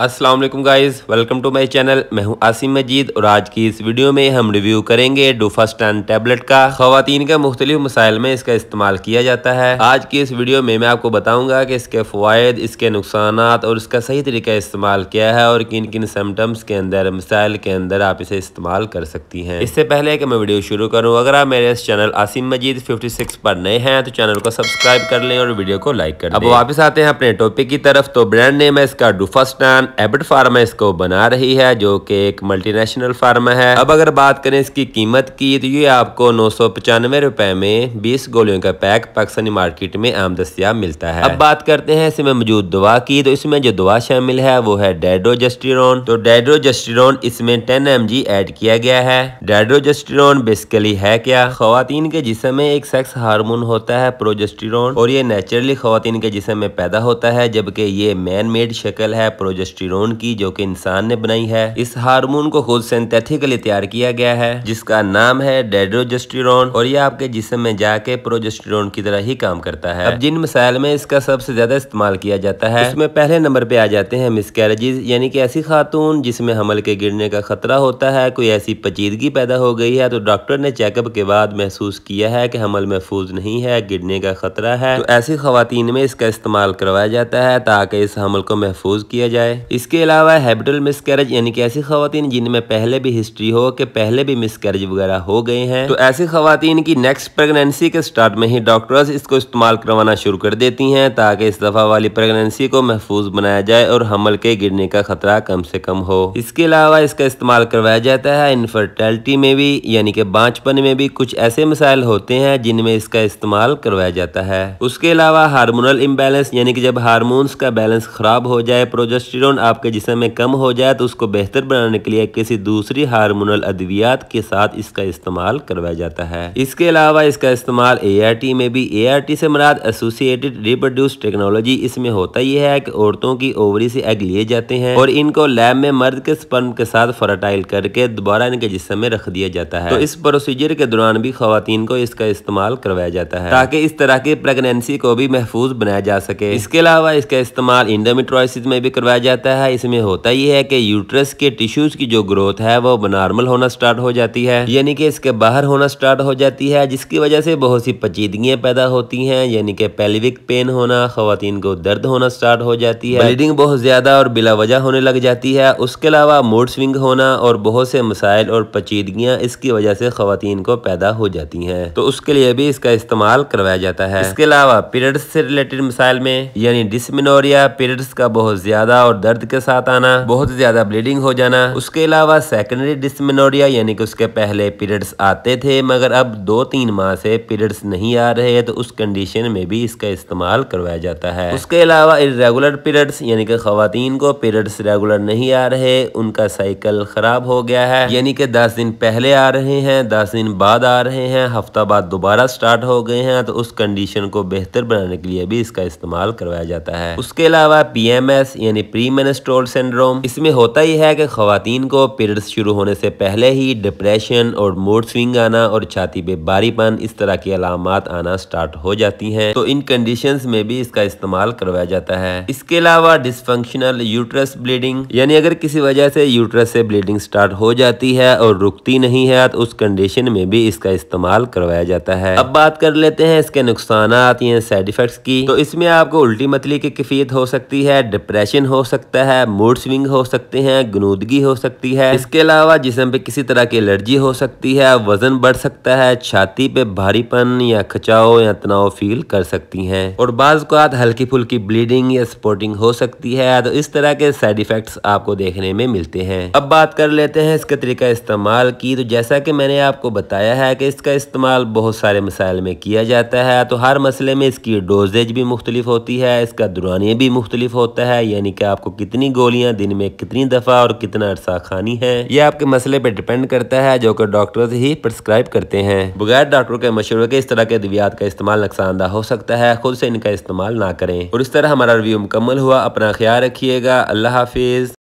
अस्सलाम वालेकुम guys welcome to my channel मैं हूं आसिम मजीद और आज की इस वीडियो में हम रिव्यू करेंगे डोफास्टान टैबलेट का खातन के मुख्तलिफ मसाइल में इसका इस्तेमाल किया जाता है आज की इस वीडियो में मैं आपको बताऊंगा कि इसके फ़वाद इसके नुकसान और इसका सही तरीका इस्तेमाल क्या है और किन किन सिम्टम्स के अंदर मिसाइल के अंदर आप इसे इस्तेमाल कर सकती हैं इससे पहले कि मैं वीडियो शुरू करूँ अगर आप मेरे इस चैनल आसिम मजीद फिफ्टी पर नए हैं तो चैनल को सब्सक्राइब कर लें और वीडियो को लाइक कर अब वापस आते हैं अपने टॉपिक की तरफ तो ब्रांड नेम है इसका डोफास्टान दरमियान एबट फार्मा इसको बना रही है जो कि एक मल्टीनेशनल फार्म है अब अगर बात करें इसकी कीमत की तो ये आपको नौ सौ पचानवे रुपए में बीस गोलियों का पैक पाकिस्तानी मार्केट में आम दस्तियाब मिलता है अब बात करते हैं इसमें मौजूद दवा की तो इसमें जो दवा शामिल है वो है डेड्रोजेस्टिरोन तो डेड्रोजस्टिरोन इसमें टेन एम ऐड किया गया है डेड्रोजेस्टिरोन बेसिकली है क्या खातन के जिसम में एक सेक्स हार्मोन होता है प्रोजेस्टिरोन और ये नेचुरली खातन के जिसम में पैदा होता है जबकि ये मैन मेड शक्ल है प्रोजेस्ट प्रोजेस्टिरोन की जो कि इंसान ने बनाई है इस हार्मोन को खुद सिंथेटिकली तैयार किया गया है जिसका नाम है डेड्रोजेस्टिरोन और यह आपके जिसम में जाके प्रोजेस्टिरोन की तरह ही काम करता है अब जिन मिसाइल में इसका सबसे ज्यादा इस्तेमाल किया जाता है इसमें पहले नंबर पे आ जाते हैं मिसकैरेजेस यानी कि ऐसी खातून जिसमें हमल के गिरने का खतरा होता है कोई ऐसी पचीदगी पैदा हो गई है तो डॉक्टर ने चेकअप के बाद महसूस किया है कि हमल महफूज नहीं है गिरने का खतरा है तो ऐसी खातन में इसका इस्तेमाल करवाया जाता है ताकि इस हमल को महफूज किया जाए इसके अलावा हैबिटल मिसकैरेज यानी कि ऐसी खातन जिनमें पहले भी हिस्ट्री हो कि पहले भी मिसकैरेज वगैरह हो गए हैं तो ऐसी खातन की नेक्स्ट प्रेगनेंसी के स्टार्ट में ही डॉक्टर्स इसको इस्तेमाल करवाना शुरू कर देती हैं ताकि इस दफ़ा वाली प्रेगनेंसी को महफूज बनाया जाए और हमल के गिरने का खतरा कम से कम हो इसके अलावा इसका इस्तेमाल करवाया जाता है इनफर्टैलिटी में भी यानी कि बाँचपन में भी कुछ ऐसे मसाइल होते हैं जिनमें इसका इस्तेमाल करवाया जाता है उसके अलावा हार्मोनल इम्बेलेंस यानी कि जब हारमोन्स का बैलेंस खराब हो जाए प्रोजेस्टिर हार्मोन आपके जिसम में कम हो जाए तो उसको बेहतर बनाने के लिए किसी दूसरी हार्मोनल अद्वियात के साथ इसका इस्तेमाल करवाया जाता है इसके अलावा इसका इस्तेमाल ए में भी ए से मराद एसोसिएटेड रिप्रोड्यूस टेक्नोलॉजी इसमें होता यह है की औरतों की ओवरी से एग लिए जाते हैं और इनको लैब में मर्द के स्पर्म के साथ फर्टाइल करके दोबारा इनके जिसम में रख दिया जाता है तो इस प्रोसीजर के दौरान भी खातन को इसका इस्तेमाल करवाया जाता है ताकि इस तरह की प्रेगनेंसी को भी महफूज बनाया जा सके इसके अलावा इसका इस्तेमाल इंडोमिट्रोसिस में भी करवाया जाता है रहता है इसमें होता ही है कि यूट्रस के टिश्यूज की जो ग्रोथ है वो नॉर्मल होना स्टार्ट हो जाती है यानी कि इसके बाहर होना स्टार्ट हो जाती है जिसकी वजह से बहुत सी पचीदगियाँ पैदा होती हैं यानी कि पेल्विक पेन होना खातन को दर्द होना स्टार्ट हो जाती है ब्लीडिंग बहुत ज़्यादा और बिला वजह होने लग जाती है उसके अलावा मूड स्विंग होना और बहुत से मसाइल और पचीदगियाँ इसकी वजह से खातन को पैदा हो जाती है तो उसके लिए भी इसका इस्तेमाल करवाया जाता है इसके अलावा पीरियड्स से रिलेटेड मिसाइल में यानी डिसमिनोरिया पीरियड्स का बहुत ज़्यादा और दर्द दर्द के साथ आना बहुत ज्यादा ब्लीडिंग हो जाना उसके अलावा सेकेंडरी डिस्मिनोरिया यानी कि उसके पहले पीरियड्स आते थे मगर अब दो तीन माह से पीरियड्स नहीं आ रहे तो उस कंडीशन में भी इसका इस्तेमाल करवाया जाता है उसके अलावा इरेगुलर पीरियड्स यानी कि खातन को पीरियड्स रेगुलर नहीं आ रहे उनका साइकिल खराब हो गया है यानी कि दस दिन पहले आ रहे हैं दस दिन बाद आ रहे हैं हफ्ता बाद दोबारा स्टार्ट हो गए हैं तो उस कंडीशन को बेहतर बनाने के लिए भी इसका इस्तेमाल करवाया जाता है उसके अलावा पी यानी प्री मेनस्ट्रोल सिंड्रोम इसमें होता ही है कि खातन को पीरियड्स शुरू होने से पहले ही डिप्रेशन और मूड स्विंग आना और छाती पे बारीपन इस तरह की अलामत आना स्टार्ट हो जाती हैं तो इन कंडीशन में भी इसका इस्तेमाल करवाया जाता है इसके अलावा डिसफंक्शनल यूट्रस ब्लीडिंग यानी अगर किसी वजह से यूट्रस से ब्लीडिंग स्टार्ट हो जाती है और रुकती नहीं है तो उस कंडीशन में भी इसका इस्तेमाल करवाया जाता है अब बात कर लेते हैं इसके नुकसान या साइड इफेक्ट्स की तो इसमें आपको उल्टी मतली की किफियत हो सकती है डिप्रेशन हो सकती सकता है मूड स्विंग हो सकते हैं गनूदगी हो सकती है इसके अलावा जिसम पे किसी तरह की एलर्जी हो सकती है वजन बढ़ सकता है छाती पे भारीपन या खचाओ या तनाव फील कर सकती हैं और बाज हल्की फुल्की ब्लीडिंग या स्पोर्टिंग हो सकती है तो इस तरह के साइड इफेक्ट आपको देखने में मिलते हैं अब बात कर लेते हैं इसका तरीका इस्तेमाल की तो जैसा की मैंने आपको बताया है की इसका इस्तेमाल बहुत सारे मसाइल में किया जाता है तो हर मसले में इसकी डोजेज भी मुख्तलिफ होती है इसका दुरानिया भी मुख्तलिफ होता है यानी कि आपको कितनी गोलियां दिन में कितनी दफ़ा और कितना अरसा खानी है ये आपके मसले पर डिपेंड करता है जो कि डॉक्टर ही प्रिस्क्राइब करते हैं बगैर डॉक्टर के मशवरे के इस तरह के अद्वियात का इस्तेमाल नुकसानदा हो सकता है खुद से इनका इस्तेमाल ना करें और इस तरह हमारा रिव्यू मुकम्मल हुआ अपना ख्याल रखिएगा अल्लाह हाफिज़